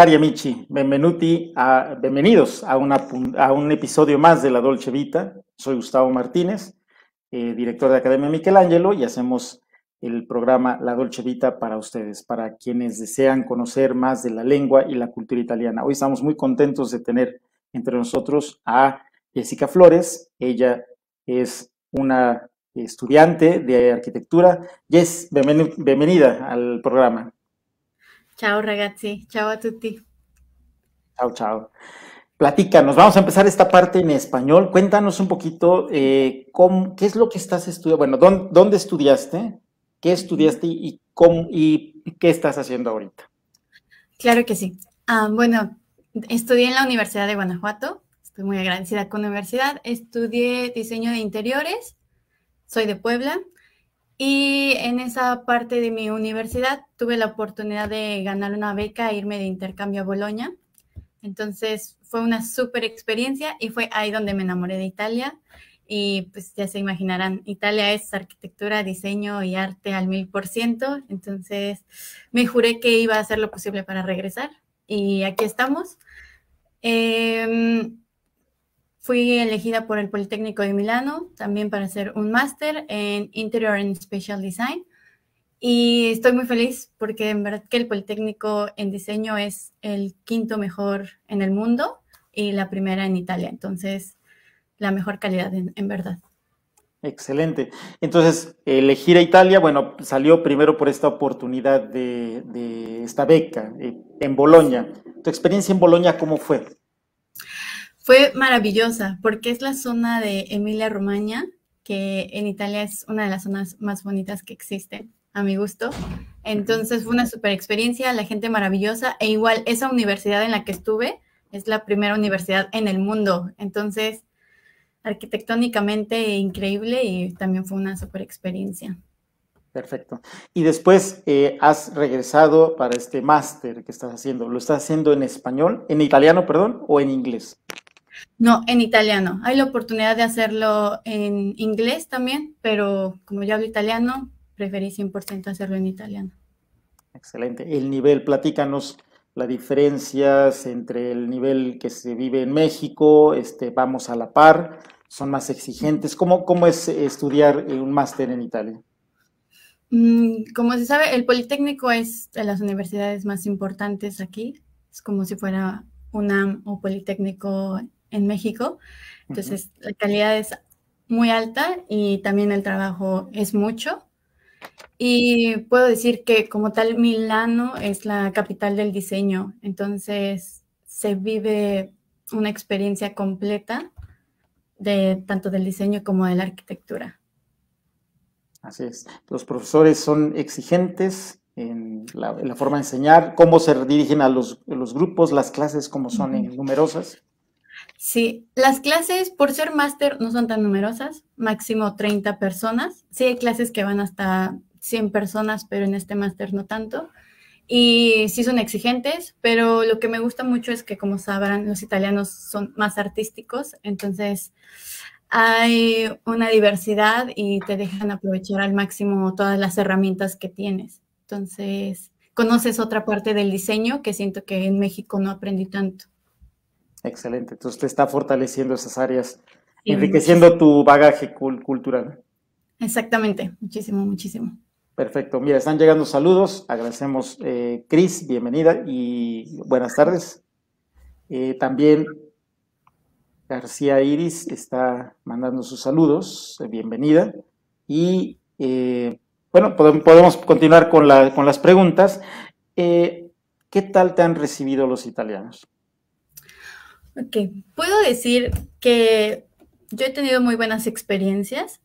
Cari amici, benvenuti bienvenidos a, un episodio más de La Dolce Vita. Soy Gustavo Martínez, eh, director de Academia Michelangelo, y hacemos el programa La Dolce Vita para ustedes, para quienes desean conocer más de la lengua y la cultura italiana. Hoy estamos muy contentos de tener entre nosotros a Jessica Flores. Ella es una estudiante de arquitectura. Jess, bienvenida al programa. Chao, ragazzi, Chao a tutti. Chao, chao. Platícanos, vamos a empezar esta parte en español. Cuéntanos un poquito eh, qué es lo que estás estudiando, bueno, dónde, estudiaste, qué estudiaste y, cómo, y qué estás haciendo ahorita. Claro que sí. Ah, bueno, estudié en la Universidad de Guanajuato, estoy muy agradecida con la universidad, estudié diseño de interiores, soy de Puebla, y en esa parte de mi universidad tuve la oportunidad de ganar una beca e irme de intercambio a Bolonia. Entonces fue una súper experiencia y fue ahí donde me enamoré de Italia. Y pues ya se imaginarán, Italia es arquitectura, diseño y arte al mil por ciento. Entonces me juré que iba a hacer lo posible para regresar y aquí estamos. Eh, Fui elegida por el Politécnico de Milano también para hacer un máster en Interior and special Design. Y estoy muy feliz porque en verdad que el Politécnico en diseño es el quinto mejor en el mundo y la primera en Italia. Entonces, la mejor calidad en, verdad. Excelente. Entonces, elegir a Italia, bueno, salió primero por esta oportunidad de, esta beca eh, en Bolonia. ¿Tu experiencia en Bolonia cómo fue? Fue maravillosa porque es la zona de Emilia Romagna, que en Italia es una de las zonas más bonitas que existen, a mi gusto. Entonces fue una super experiencia, la gente maravillosa e igual esa universidad en la que estuve es la primera universidad en el mundo. Entonces, arquitectónicamente increíble y también fue una super experiencia. Perfecto. Y después eh, has regresado para este máster que estás haciendo. ¿Lo estás haciendo en español, en italiano, perdón, o en inglés? No, en italiano. Hay la oportunidad de hacerlo en inglés también, pero como yo hablo italiano, preferí 100% hacerlo en italiano. Excelente. El nivel, platícanos las diferencias entre el nivel que se vive en México, este, vamos a la par, son más exigentes. ¿Cómo, cómo es estudiar un máster en Italia? Mm, como se sabe, el Politécnico es de las universidades más importantes aquí. Es como si fuera UNAM o Politécnico en México. Entonces, la calidad es muy alta y también el trabajo es mucho. Y puedo decir que como tal, Milano es la capital del diseño, entonces se vive una experiencia completa de tanto del diseño como de la arquitectura. Así es. Los profesores son exigentes en la, forma de enseñar, cómo se dirigen a los, grupos, las clases, como son numerosas. Sí, las clases por ser máster no son tan numerosas, máximo 30 personas. Sí hay clases que van hasta 100 personas, pero en este máster no tanto. Y sí son exigentes, pero lo que me gusta mucho es que, como sabrán, los italianos son más artísticos, entonces hay una diversidad y te dejan aprovechar al máximo todas las herramientas que tienes. Entonces, conoces otra parte del diseño que siento que en México no aprendí tanto. Excelente. Entonces te está fortaleciendo esas áreas, enriqueciendo tu bagaje cultural. Exactamente, muchísimo, muchísimo. Perfecto. Mira, están llegando saludos. Agradecemos, eh, Cris, bienvenida y buenas tardes. Eh, también García Iris está mandando sus saludos, eh, bienvenida. Y bueno, podemos, continuar con las preguntas. ¿Qué tal te han recibido los italianos? Ok, puedo decir que yo he tenido muy buenas experiencias.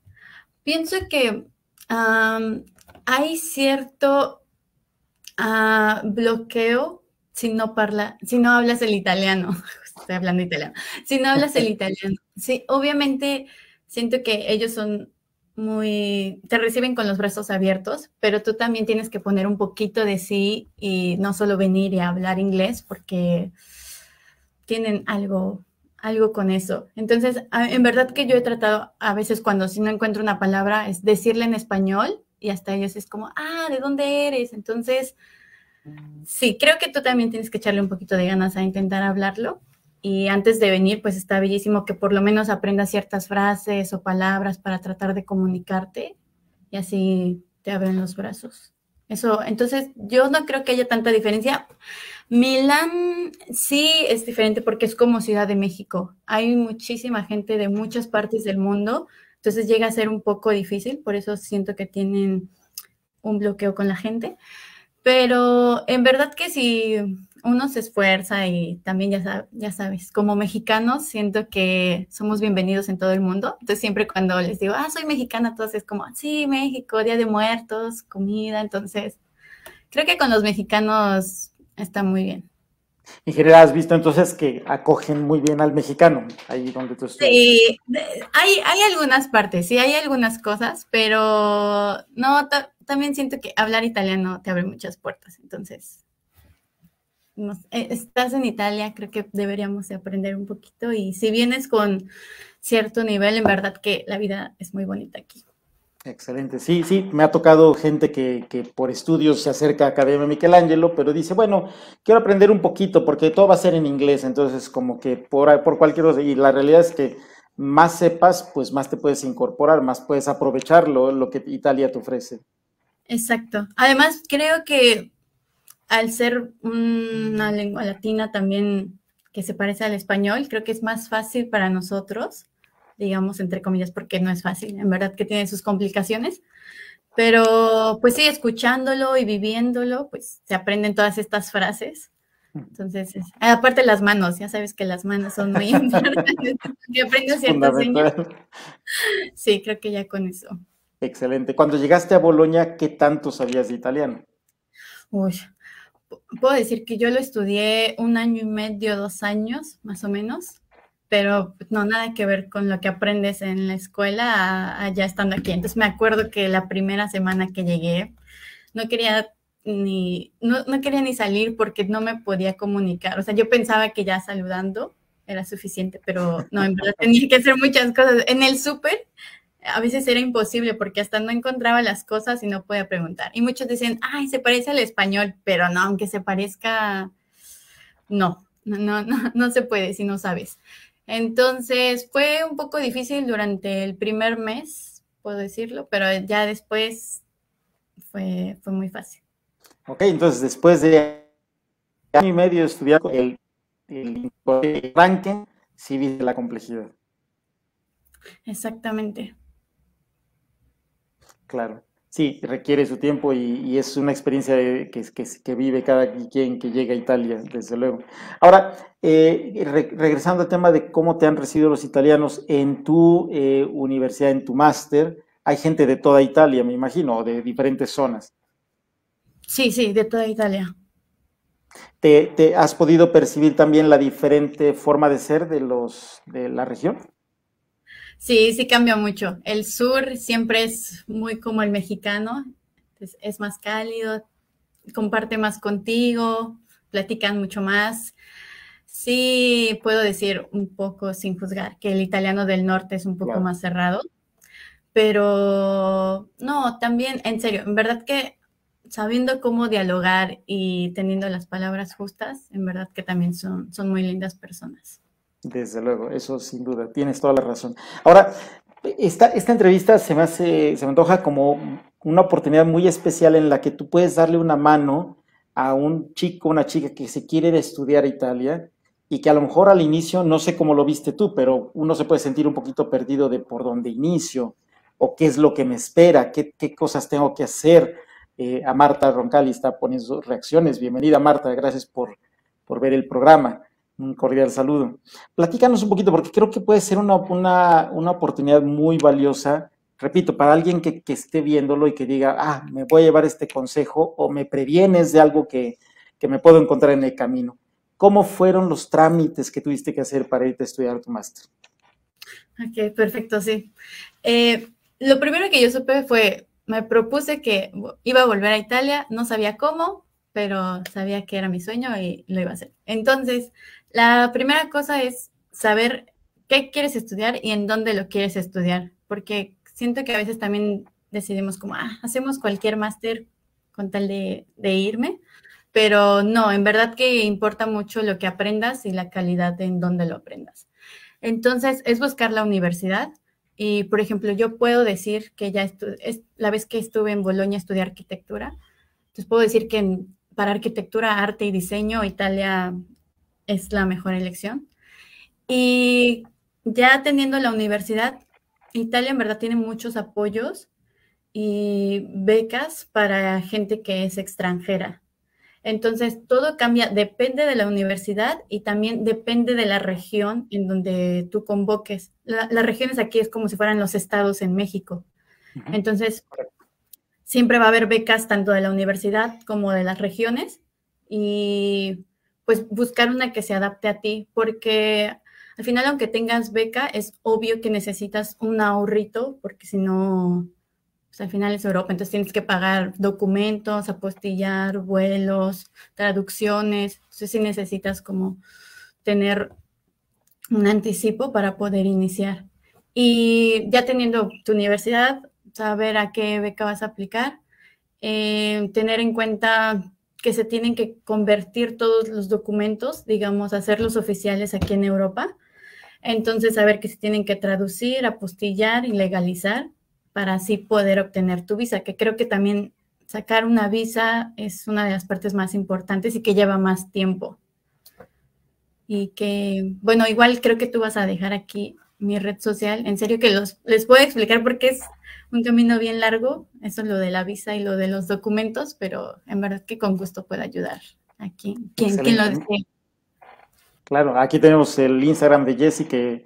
Pienso que hay cierto ah, bloqueo si no, si no hablas el italiano. Estoy hablando italiano. Si no hablas el italiano. Sí, obviamente siento que ellos son muy, te reciben con los brazos abiertos, pero tú también tienes que poner un poquito de sí y no solo venir y hablar inglés porque tienen algo, algo con eso. Entonces, en verdad que yo he tratado a veces cuando si no encuentro una palabra, es decirle en español y hasta ellos es como, ah, ¿de dónde eres? Entonces, sí, creo que tú también tienes que echarle un poquito de ganas a intentar hablarlo. Y antes de venir, pues está bellísimo que por lo menos aprenda ciertas frases o palabras para tratar de comunicarte y así te abren los brazos. Eso, entonces yo no creo que haya tanta diferencia. Milán sí es diferente porque es como Ciudad de México. Hay muchísima gente de muchas partes del mundo, entonces llega a ser un poco difícil, por eso siento que tienen un bloqueo con la gente. Pero en verdad que si uno se esfuerza y también ya, ya sabes, como mexicanos siento que somos bienvenidos en todo el mundo. Entonces siempre cuando les digo, ah, soy mexicana, todos es como, sí, México, Día de Muertos, comida. Entonces creo que con los mexicanos Está muy bien. En general has visto entonces que acogen muy bien al mexicano, ahí donde tú estás. Sí, hay, hay algunas partes, sí, hay algunas cosas, pero no, también siento que hablar italiano te abre muchas puertas, entonces eh, estás en Italia, creo que deberíamos aprender un poquito y si vienes con cierto nivel, en verdad que la vida es muy bonita aquí. Excelente, sí, sí, me ha tocado gente que, que por estudios se acerca a Academia Michelangelo, pero dice, bueno, quiero aprender un poquito porque todo va a ser en inglés, entonces como que por, por cualquier cosa, y la realidad es que más sepas, pues más te puedes incorporar, más puedes aprovechar lo, lo que Italia te ofrece. Exacto, además creo que al ser una lengua latina también que se parece al español, creo que es más fácil para nosotros digamos, entre comillas, porque no es fácil, en verdad que tiene sus complicaciones, pero pues sí, escuchándolo y viviéndolo, pues se aprenden todas estas frases. Mm. Entonces, aparte las manos, ya sabes que las manos son muy importantes. que aprendes ciertos Sí, creo que ya con eso. Excelente. Cuando llegaste a Bolonia, ¿qué tanto sabías de italiano? puedo decir que yo lo estudié un año y medio, dos años, más o menos pero pues, no nada que ver con lo que aprendes en la escuela ya estando aquí. Entonces me acuerdo que la primera semana que llegué no quería ni no, quería ni salir porque no me podía comunicar. O sea, yo pensaba que ya saludando era suficiente, pero no, en verdad tenía que hacer muchas cosas. En el súper a veces era imposible porque hasta no encontraba las cosas y no podía preguntar. Y muchos dicen, ay, se parece al español, pero no, aunque se parezca, no, no, no, no se puede si no sabes. Entonces fue un poco difícil durante el primer mes, puedo decirlo, pero ya después fue, fue muy fácil. Ok, entonces después de año y medio estudiando el, el, sí vi la complejidad. Exactamente. Claro. Sí, requiere su tiempo y, es una experiencia que, vive cada quien que llega a Italia, desde luego. Ahora, eh, regresando al tema de cómo te han recibido los italianos en tu eh, universidad, en tu máster, hay gente de toda Italia, me imagino, de diferentes zonas. Sí, sí, de toda Italia. ¿Te, te has podido percibir también la diferente forma de ser de los de la región? Sí, sí cambia mucho. El sur siempre es muy como el mexicano, es, más cálido, comparte más contigo, platican mucho más. Sí, puedo decir un poco sin juzgar que el italiano del norte es un poco más cerrado, pero no, también, en serio, en verdad que sabiendo cómo dialogar y teniendo las palabras justas, en verdad que también son, son muy lindas personas. Desde luego, eso sin duda, tienes toda la razón. Ahora, esta, esta entrevista se me hace, se me antoja como una oportunidad muy especial en la que tú puedes darle una mano a un chico, una chica que se quiere estudiar Italia y que a lo mejor al inicio, no sé cómo lo viste tú, pero uno se puede sentir un poquito perdido de por dónde inicio o qué es lo que me espera, qué, cosas tengo que hacer. Eh, a Marta Roncali está poniendo sus reacciones. Bienvenida Marta, gracias por, por ver el programa. Un cordial saludo. Platícanos un poquito, porque creo que puede ser una, una, oportunidad muy valiosa, repito, para alguien que, esté viéndolo y que diga, ah, me voy a llevar este consejo o me previenes de algo que, me puedo encontrar en el camino. ¿Cómo fueron los trámites que tuviste que hacer para irte a estudiar tu máster? Ok, perfecto, sí. Eh, lo primero que yo supe fue, me propuse que iba a volver a Italia, no sabía cómo, pero sabía que era mi sueño y lo iba a hacer. Entonces, la primera cosa es saber qué quieres estudiar y en dónde lo quieres estudiar, porque siento que a veces también decidimos como, ah, hacemos cualquier máster con tal de, irme, pero no, en verdad que importa mucho lo que aprendas y la calidad en dónde lo aprendas. Entonces, es buscar la universidad y, por ejemplo, yo puedo decir que ya es, la vez que estuve en Bolonia estudié arquitectura, entonces puedo decir que para arquitectura, arte y diseño, Italia es la mejor elección. Y ya teniendo la universidad, Italia en verdad tiene muchos apoyos y becas para gente que es extranjera. Entonces, todo cambia, depende de la universidad y también depende de la región en donde tú convoques. las regiones aquí es como si fueran los estados en México. Entonces, siempre va a haber becas tanto de la universidad como de las regiones y pues buscar una que se adapte a ti, porque al final, aunque tengas beca, es obvio que necesitas un ahorrito, porque si no, pues, al final es Europa, entonces tienes que pagar documentos, apostillar, vuelos, traducciones, entonces sí necesitas como tener un anticipo para poder iniciar. Y ya teniendo tu universidad, saber a qué beca vas a aplicar, eh, tener en cuenta que se tienen que convertir todos los documentos, digamos, hacerlos oficiales aquí en Europa. Entonces, a ver que se tienen que traducir, apostillar y legalizar para así poder obtener tu visa, que creo que también sacar una visa es una de las partes más importantes y que lleva más tiempo. Y que, bueno, igual creo que tú vas a dejar aquí mi red social. En serio que los, les puedo explicar porque es un camino bien largo. Eso es lo de la visa y lo de los documentos, pero en verdad que con gusto puedo ayudar aquí. Quien, lo desee. Claro, aquí tenemos el Instagram de Jessy que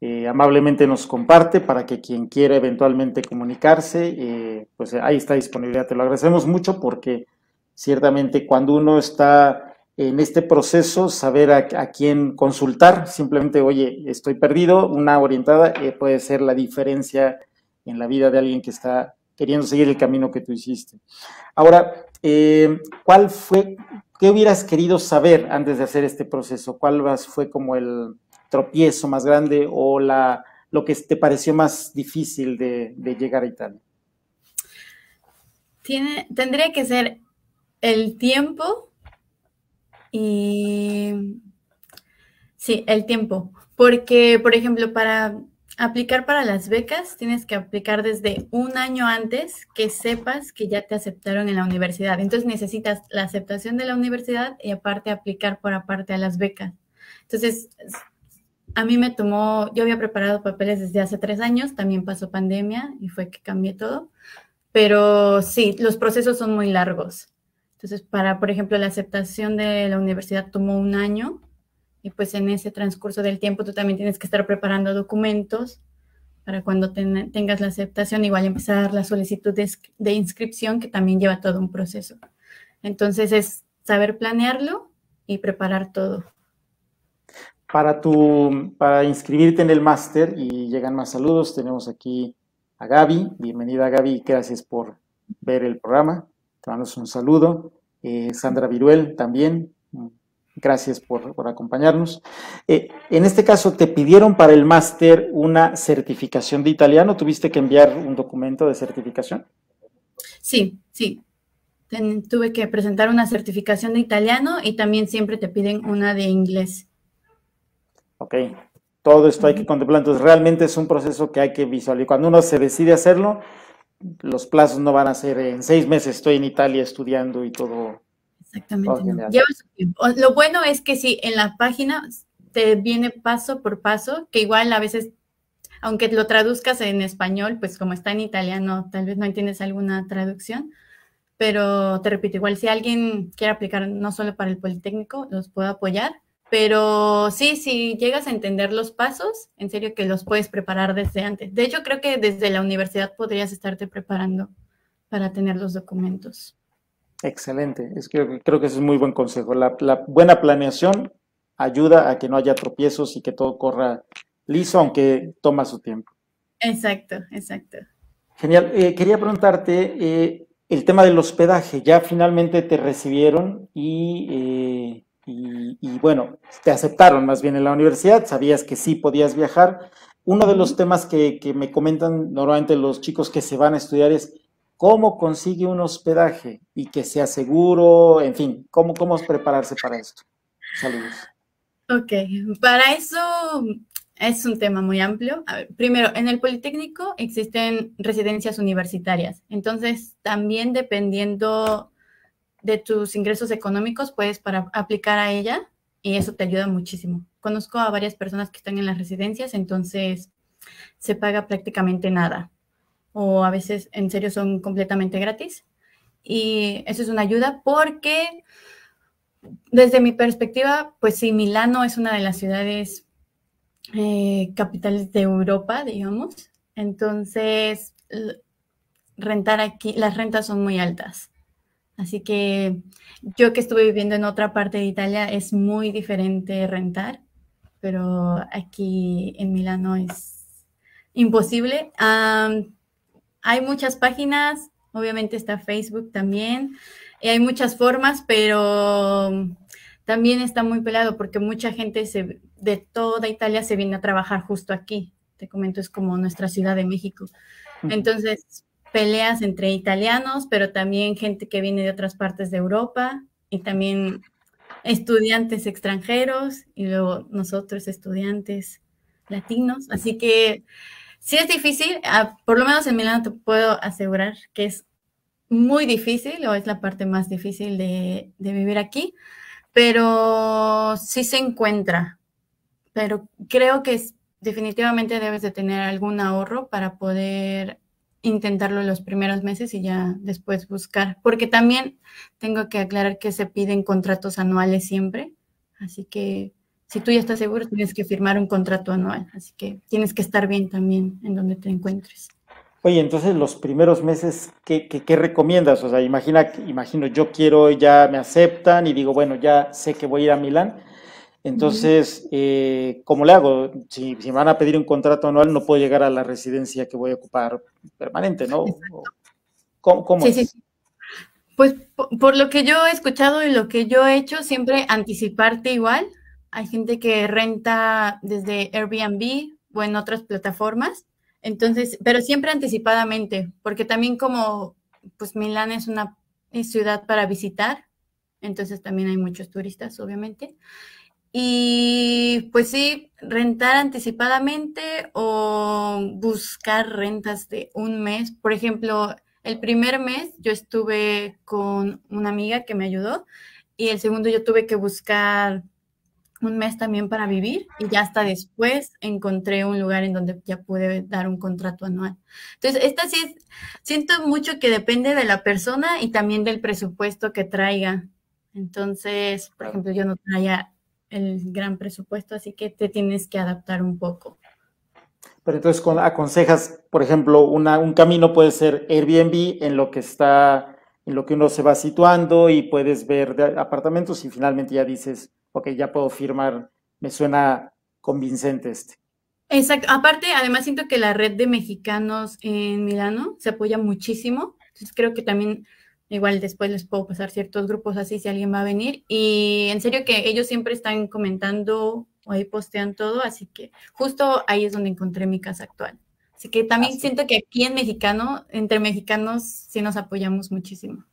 eh, amablemente nos comparte para que quien quiera eventualmente comunicarse, eh, pues ahí está disponibilidad. Te lo agradecemos mucho porque ciertamente cuando uno está en este proceso saber a, quién consultar. Simplemente, oye, estoy perdido, una orientada eh, puede ser la diferencia en la vida de alguien que está queriendo seguir el camino que tú hiciste. Ahora, em, ¿cuál fue, qué hubieras querido saber antes de hacer este proceso? ¿Cuál fue como el tropiezo más grande o la, lo que te pareció más difícil de, llegar a Italia? Tiene, tendría que ser el tiempo y sí, el tiempo. Porque, por ejemplo, para aplicar para las becas tienes que aplicar desde un año antes que sepas que ya te aceptaron en la universidad. Entonces necesitas la aceptación de la universidad y aparte aplicar por aparte a las becas. Entonces, a mí me tomó, yo había preparado papeles desde hace tres años, también pasó pandemia y fue que cambié todo. Pero sí, los procesos son muy largos. Entonces, para, por ejemplo, la aceptación de la universidad tomó un año y pues en ese transcurso del tiempo tú también tienes que estar preparando documentos para cuando tengas la aceptación, igual empezar la solicitud de, inscripción que también lleva todo un proceso. Entonces, es saber planearlo y preparar todo para tu para inscribirte en el máster y llegan más saludos. Tenemos aquí a Gaby, bienvenida Gaby, gracias por ver el programa. Te mando un saludo. Eh, Sandra Viruel también. Gracias por, acompañarnos. Eh, en este caso, ¿te pidieron para el máster una certificación de italiano? ¿Tuviste que enviar un documento de certificación? Sí, sí. tuve que presentar una certificación de italiano y también siempre te piden una de inglés. Ok, todo esto hay que contemplar. Entonces, realmente es un proceso que hay que visualizar. Cuando uno se decide hacerlo, los plazos no van a ser en seis meses estoy en Italia estudiando y todo. Exactamente. Lo bueno es que sí, en la página te viene paso por paso, que igual a veces, aunque lo traduzcas en español, pues como está en italiano, tal vez no entiendes alguna traducción, pero te repito, igual si alguien quiere aplicar no solo para el Politécnico, los puedo apoyar. Pero sí, si llegas a entender los pasos, en serio que los puedes preparar desde antes. De hecho, creo que desde la universidad podrías estarte preparando para tener los documentos. Excelente, es que, creo que ese es muy buen consejo. La, buena planeación ayuda a que no haya tropiezos y que todo corra liso, aunque toma su tiempo. Exacto, exacto. Genial. Eh, quería preguntarte eh, el tema del hospedaje. Ya finalmente te recibieron y... Eh, y, bueno, te aceptaron más bien en la universidad, sabías que sí podías viajar. Uno de los temas que, me comentan normalmente los chicos que se van a estudiar es cómo consigue un hospedaje y que sea seguro, en fin, cómo, cómo prepararse para esto. Saludos. Ok, para eso es un tema muy amplio. primero, en el Politécnico existen residencias universitarias, entonces también dependiendo de tus ingresos económicos puedes para aplicar a ella y eso te ayuda muchísimo. Conozco a varias personas que están en las residencias, entonces se paga prácticamente nada o a veces en serio son completamente gratis y eso es una ayuda porque desde mi perspectiva, pues si Milano es una de las ciudades eh, capitales de Europa, digamos, entonces rentar aquí, las rentas son muy altas. Así que yo que estuve viviendo en otra parte de Italia es muy diferente rentar, pero aquí en Milano es imposible. hay muchas páginas, obviamente está Facebook también, y hay muchas formas, pero también está muy pelado porque mucha gente de toda Italia se viene a trabajar justo aquí. Te comento, es como nuestra Ciudad de México. Entonces, peleas entre italianos, pero también gente que viene de otras partes de Europa y también estudiantes extranjeros y luego nosotros estudiantes latinos. Así que sí es difícil, ah, por lo menos en Milán te puedo asegurar que es muy difícil o es la parte más difícil de, vivir aquí, pero sí se encuentra. Pero creo que definitivamente debes de tener algún ahorro para poder intentarlo los primeros meses y ya después buscar, porque también tengo que aclarar que se piden contratos anuales siempre, así que si tú ya estás seguro tienes que firmar un contrato anual, así que tienes que estar bien también en donde te encuentres. Oye, entonces los primeros meses, ¿qué, qué, recomiendas? O sea, imagina, imagino yo quiero, ya me aceptan y digo, bueno, ya sé que voy a ir a Milán entonces, eh, ¿cómo le hago? Si, me van a pedir un contrato anual, no puedo llegar a la residencia que voy a ocupar permanente, ¿no? ¿Cómo, sí, sí. Pues por, lo que yo he escuchado y lo que yo he hecho, siempre anticiparte igual. Hay gente que renta desde Airbnb o en otras plataformas. Entonces, pero siempre anticipadamente, porque también como pues Milán es una ciudad para visitar, entonces también hay muchos turistas, obviamente. Y pues sí, rentar anticipadamente o buscar rentas de un mes. Por ejemplo, el primer mes yo estuve con una amiga que me ayudó y el segundo yo tuve que buscar un mes también para vivir y ya hasta después encontré un lugar en donde ya pude dar un contrato anual. Entonces, esta sí es, siento mucho que depende de la persona y también del presupuesto que traiga. Entonces, por ejemplo, yo no traía el gran presupuesto, así que te tienes que adaptar un poco. Pero entonces aconsejas, por ejemplo, una, un camino puede ser Airbnb en lo que está, en lo que uno se va situando y puedes ver apartamentos y finalmente ya dices, ok, ya puedo firmar, me suena convincente este. Exacto, aparte, además siento que la red de mexicanos en Milano se apoya muchísimo, entonces creo que también Igual después les puedo pasar ciertos grupos así si alguien va a venir. Y en serio que ellos siempre están comentando o ahí postean todo, así que justo ahí es donde encontré mi casa actual. Así que también siento que aquí en mexicano, entre mexicanos, sí nos apoyamos muchísimo.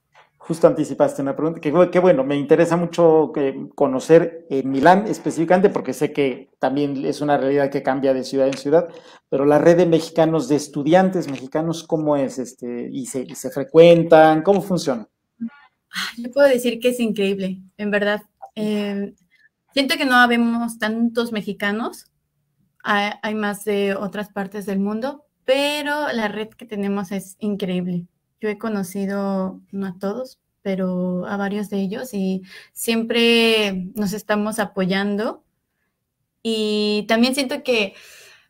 Justo anticipaste una pregunta, que, que, bueno, me interesa mucho eh, conocer en Milán específicamente, porque sé que también es una realidad que cambia de ciudad en ciudad, pero la red de mexicanos, de estudiantes mexicanos, ¿cómo es? Este, y, se, frecuentan? ¿Cómo funciona? Yo puedo decir que es increíble, en verdad. Em, siento que no habemos tantos mexicanos, hay más de otras partes del mundo, pero la red que tenemos es increíble. Yo he conocido, no a todos, pero a varios de ellos y siempre nos estamos apoyando. Y también siento que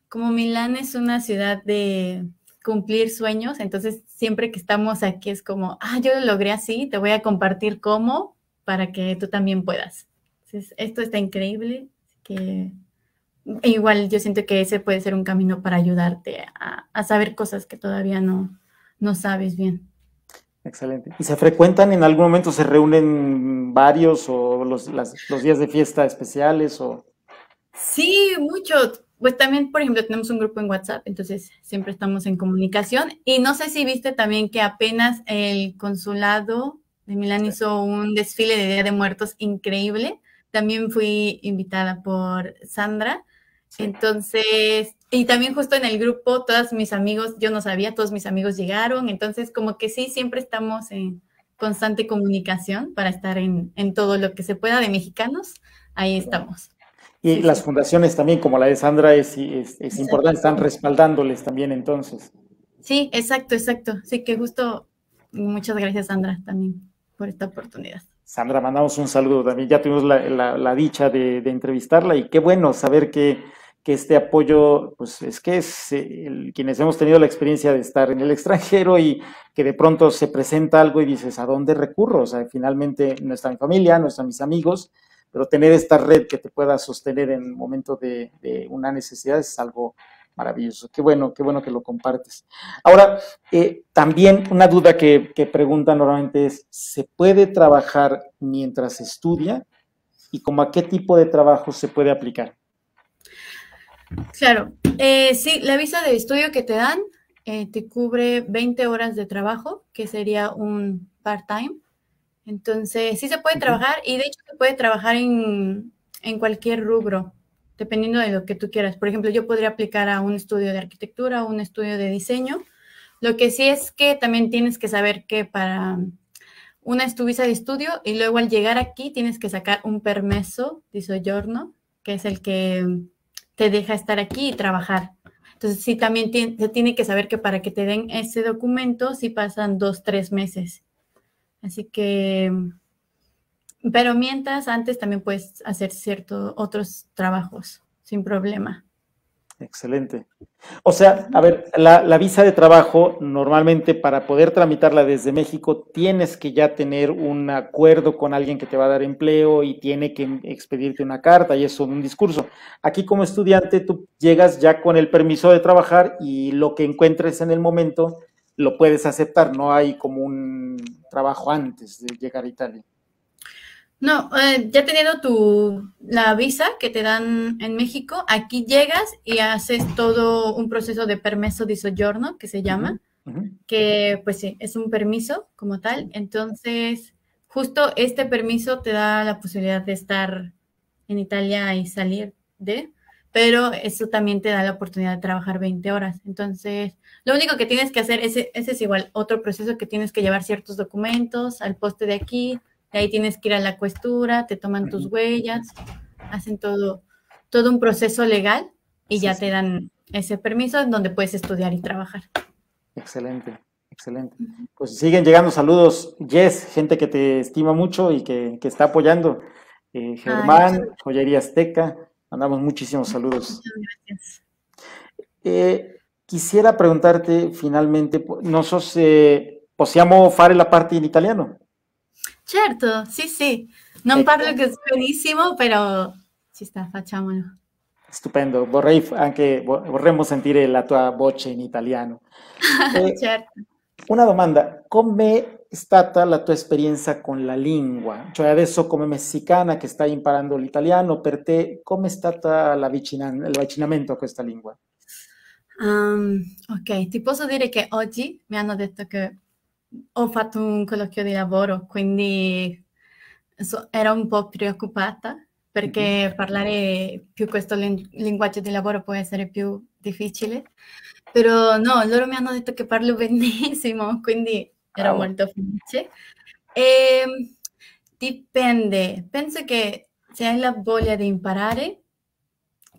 como Milán es una ciudad de cumplir sueños, entonces siempre que estamos aquí es como, ah, yo lo logré así, te voy a compartir cómo para que tú también puedas. Entonces, esto está increíble, que igual yo siento que ese puede ser un camino para ayudarte a saber cosas que todavía no, no sabes bien. Excelente. ¿Y se frecuentan en algún momento? ¿Se reúnen varios o los, los días de fiesta especiales? O... Sí, muchos. Pues también, por ejemplo, tenemos un grupo en WhatsApp, entonces siempre estamos en comunicación. Y no sé si viste también que apenas el consulado de Milán hizo un desfile de Día de Muertos increíble. También fui invitada por Sandra. Entonces, y también justo en el grupo, todos mis amigos, yo no sabía, todos mis amigos llegaron, entonces como que sí, siempre estamos en constante comunicación para estar en, en todo lo que se pueda de mexicanos, ahí estamos. Y las fundaciones también, como la de Sandra, es, es, importante, están respaldándoles también entonces. Sí, exacto, exacto. Sí, que justo, muchas gracias Sandra también por esta oportunidad. Sandra, mandamos un saludo también. Ya tuvimos la, la, dicha de entrevistarla y qué bueno saber que que este apoyo, pues es que es eh, quienes hemos tenido la experiencia de estar en el extranjero y que de pronto se presenta algo y dices, ¿a dónde recurro? O sea, finalmente no está mi familia, no están mis amigos, pero tener esta red que te pueda sostener en el momento de, una necesidad es algo maravilloso. Qué bueno, qué bueno que lo compartes. Ahora, eh, también una duda que, que preguntan normalmente es, ¿se puede trabajar mientras estudia? ¿Y cómo, a qué tipo de trabajo se puede aplicar? Claro, eh, sí, la visa de estudio que te dan eh, te cubre 20 horas de trabajo, que sería un part-time. Entonces, sí se puede trabajar y de hecho se puede trabajar en, cualquier rubro, dependiendo de lo que tú quieras. Por ejemplo, yo podría aplicar a un estudio de arquitectura o un estudio de diseño. Lo que sí es que también tienes que saber que para una es tu visa de estudio y luego al llegar aquí tienes que sacar un permiso de soyorno, que es el que te deja estar aquí y trabajar. Entonces, sí, también se tiene que saber que para que te den ese documento, sí pasan dos, tres meses. Así que, pero mientras, antes también puedes hacer cierto otros trabajos sin problema. Excelente. O sea, a ver, la, visa de trabajo, normalmente para poder tramitarla desde México, tienes que ya tener un acuerdo con alguien que te va a dar empleo y tiene que expedirte una carta y eso, un discurso. Aquí como estudiante, tú llegas ya con el permiso de trabajar y lo que encuentres en el momento lo puedes aceptar, no hay como un trabajo antes de llegar a Italia. No, eh, ya teniendo tu la visa que te dan en México, aquí llegas y haces todo un proceso de permiso de soyorno, que se llama, que pues sí, es un permiso como tal. Entonces, justo este permiso te da la posibilidad de estar en Italia y salir de, pero eso también te da la oportunidad de trabajar 20 horas. Entonces, lo único que tienes que hacer, es ese es igual, otro proceso que tienes que llevar ciertos documentos al poste de aquí, ahí tienes que ir a la cuestura, te toman tus huellas, hacen todo, todo un proceso legal y ya te dan ese permiso en donde puedes estudiar y trabajar. Excelente, excelente. Pues siguen llegando saludos, Jess, gente que te estima mucho y que, está apoyando. Eh, Germán, Joyería Azteca, mandamos muchísimos saludos. Muchas Gracias. Eh, quisiera preguntarte finalmente, no sos, eh, fare la parte en italiano? Certo, sì, sì. Non parlo che buenísimo, pero sí sta, facciamolo. Stupendo, vorrei anche, vorremmo sentire la tua voce in italiano. Eh, certo. Una domanda, come è stata la tua esperienza con la lingua? Cioè adesso come messicana che stai imparando l'italiano, per te come è stato l'avvicinamento a questa lingua? ok, ti posso dire che oggi mi hanno detto che ho fatto un colloquio di lavoro, quindi so, ero un po' preoccupata perché parlare più questo linguaggio di lavoro può essere più difficile, però no, loro mi hanno detto che parlo benissimo, quindi ero oh. molto felice. E, ehm, dipende, penso che se hai la voglia di imparare,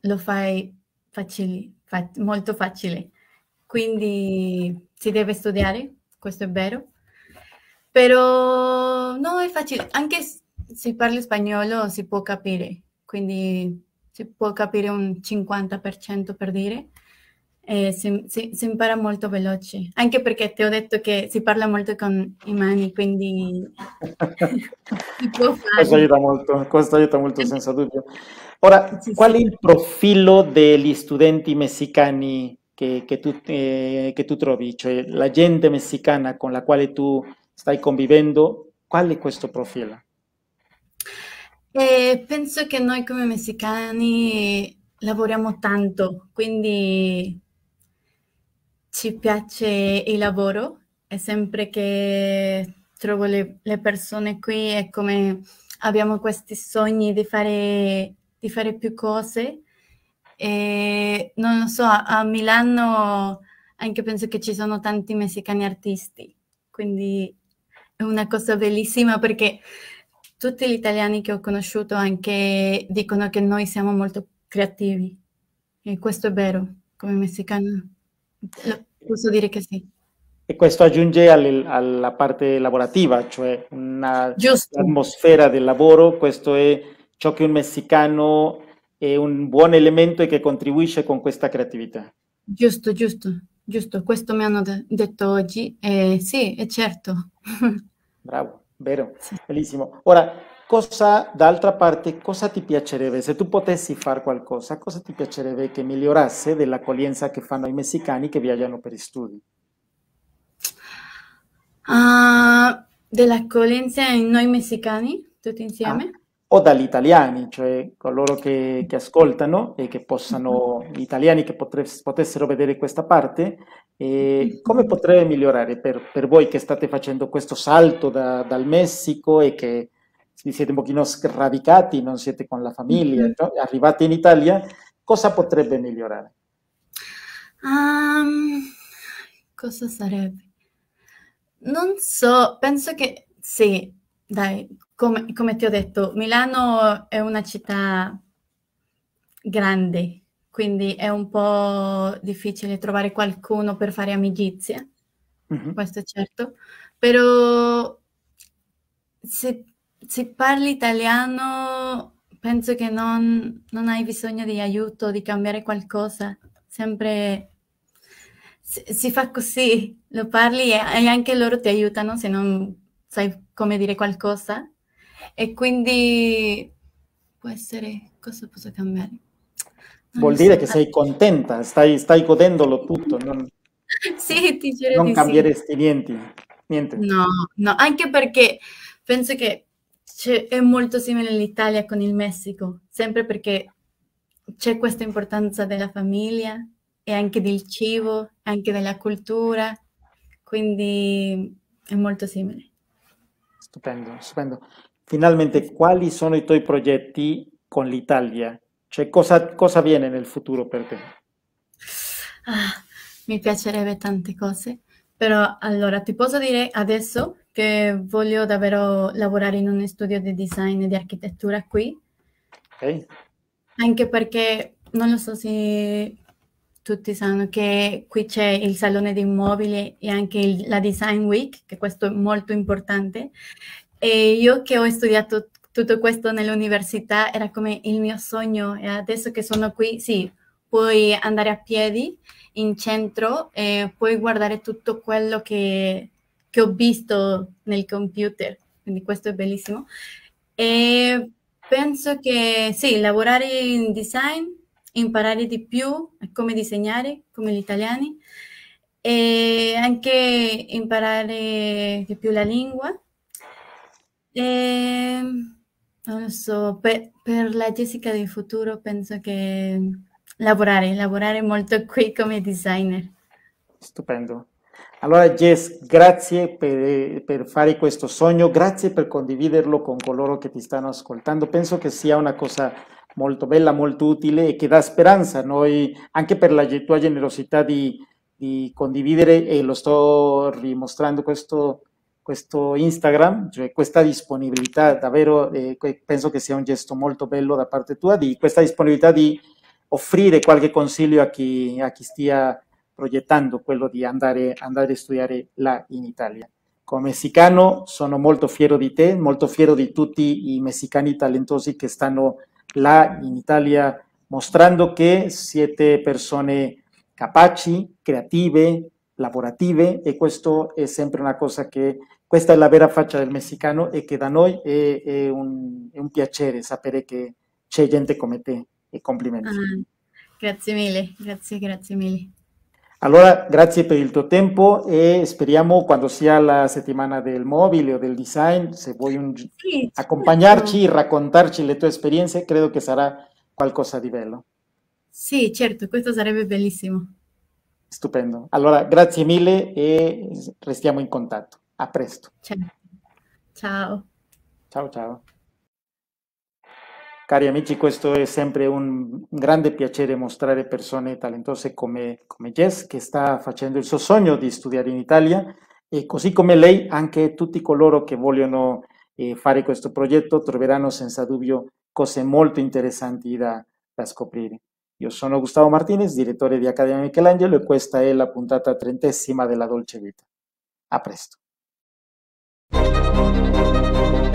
lo fai facili, fa- molto facile, quindi si deve studiare questo è vero, però no, è facile, anche se parli spagnolo si può capire, quindi si può capire un 50% per dire, eh, si, si, si, impara molto veloce, anche perché ti ho detto che si parla molto con i mani, quindi Questo aiuta molto, questo aiuta molto senza dubbio. Ora, sì, qual è sì. il profilo degli studenti messicani che, che, tu, eh, che tu trovi, cioè la gente messicana con la quale tu stai convivendo, qual è questo profilo? Eh, penso che noi come messicani lavoriamo tanto, quindi ci piace il lavoro e sempre che trovo le, le persone qui è come abbiamo questi sogni di fare, di fare più cose e eh, non lo so, a Milano anche penso che ci sono tanti messicani artisti, quindi è una cosa bellissima perché tutti gli italiani che ho conosciuto anche dicono che noi siamo molto creativi e questo è vero, come messicano posso dire che sì. E questo aggiunge al, alla parte lavorativa, cioè un'atmosfera del lavoro, questo è ciò che un messicano è eh, un buon elemento e che contribuisce con questa creatività. Giusto, giusto, giusto, questo mi hanno de- detto oggi, eh, sì, è certo. Bravo, vero, sì. bellissimo. Ora, cosa, d'altra parte, cosa ti piacerebbe, se tu potessi fare qualcosa, cosa ti piacerebbe che migliorasse dell'accoglienza che fanno i messicani che viaggiano per studi? Uh, dell'accoglienza in noi messicani, tutti insieme? Ah o dagli italiani, cioè coloro che, che ascoltano e che possano, mm-hmm. gli italiani che potres, potessero vedere questa parte, e mm-hmm. come potrebbe migliorare per, per, voi che state facendo questo salto da, dal Messico e che vi siete un pochino sradicati, non siete con la famiglia, no? Mm-hmm. Cioè arrivate in Italia, cosa potrebbe migliorare? Um, cosa sarebbe? Non so, penso che sì, dai, come, come, ti ho detto, Milano è una città grande, quindi è un po' difficile trovare qualcuno per fare amicizia, mm-hmm. questo è certo, però se, se parli italiano penso che non, non, hai bisogno di aiuto, di cambiare qualcosa, sempre si, si fa così, lo parli e, e anche loro ti aiutano se non sai come dire qualcosa e quindi può essere, cosa posso cambiare? Non Vuol dire so. che sei contenta, stai, stai godendolo tutto, non, sì, ti giuro non cambieresti sì. niente, niente. No, no, anche perché penso che è molto simile l'Italia con il Messico, sempre perché c'è questa importanza della famiglia e anche del cibo, anche della cultura, quindi è molto simile. Stupendo, stupendo finalmente quali sono i tuoi progetti con l'Italia? Cioè cosa, cosa viene nel futuro per te? Ah, mi piacerebbe tante cose, però allora ti posso dire adesso che voglio davvero lavorare in un studio di design e di architettura qui. Okay. Anche perché non lo so se tutti sanno che qui c'è il salone di immobili e anche il, la Design Week, che questo è molto importante. Eh, e io che ho studiato tutto questo nell'università era come il mio sogno e adesso che sono qui, sì, puoi andare a piedi in centro e eh, puoi guardare tutto quello che, che ho visto nel computer, quindi questo è bellissimo. E eh, penso che sì, lavorare in design, imparare di più come disegnare come gli italiani e anche imparare di più la lingua e, ehm, non lo so, per, per la Jessica del futuro penso che lavorare, lavorare molto qui come designer. Stupendo. Allora Jess, grazie per, per, fare questo sogno, grazie per condividerlo con coloro che ti stanno ascoltando. Penso che sia una cosa molto bella, molto utile e che dà speranza noi, anche per la tua generosità di, di condividere e lo sto rimostrando questo questo Instagram, cioè questa disponibilità davvero, eh, penso che sia un gesto molto bello da parte tua, di questa disponibilità di offrire qualche consiglio a chi, a chi stia progettando quello di andare, andare, a studiare là in Italia. Come messicano sono molto fiero di te, molto fiero di tutti i messicani talentosi che stanno là in Italia mostrando che siete persone capaci, creative, lavorative e questo è sempre una cosa che questa è la vera faccia del messicano e eh, eh, eh, che da noi è, un, un, piacere sapere che c'è gente come te e complimenti. Gracias, grazie mille, grazie, grazie mille. Allora, grazie per il tuo tempo e speriamo quando la semana del mobile o del design, se voy un... sì, accompagnarci certo. e raccontarci le tue esperienze, credo che sarà qualcosa di bello. Sì, certo, questo sarebbe bellissimo. Stupendo. Allora, grazie mille e restiamo in contatto. A presto. Ciao. Ciao ciao. Cari amici, questo è sempre un grande piacere mostrare persone talentose come, come Jess, che sta facendo il suo sogno di studiare in Italia e così come lei anche tutti coloro che vogliono eh, fare questo progetto troveranno senza dubbio cose molto interessanti da, da scoprire. Io sono Gustavo Martinez, direttore di Accademia Michelangelo e questa è la puntata trentesima della Dolce Vita. A presto. Música